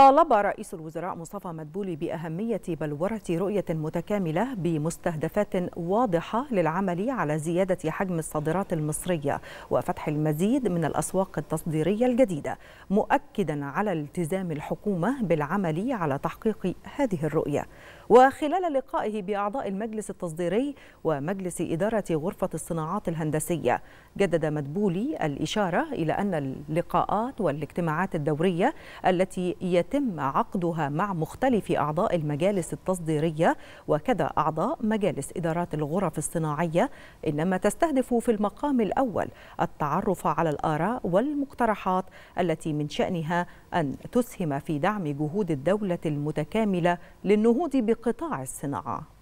طالب رئيس الوزراء مصطفى مدبولي بأهمية بلورة رؤية متكاملة بمستهدفات واضحة للعمل على زيادة حجم الصادرات المصرية وفتح المزيد من الأسواق التصديرية الجديدة مؤكدا على التزام الحكومة بالعمل على تحقيق هذه الرؤية وخلال لقائه بأعضاء المجلس التصديري ومجلس إدارة غرفة الصناعات الهندسية جدد مدبولي الإشارة إلى أن اللقاءات والاجتماعات الدورية التي يتم يتم عقدها مع مختلف أعضاء المجالس التصديرية وكذا أعضاء مجالس إدارات الغرف الصناعية إنما تستهدف في المقام الأول التعرف على الآراء والمقترحات التي من شأنها أن تسهم في دعم جهود الدولة المتكاملة للنهوض بقطاع الصناعة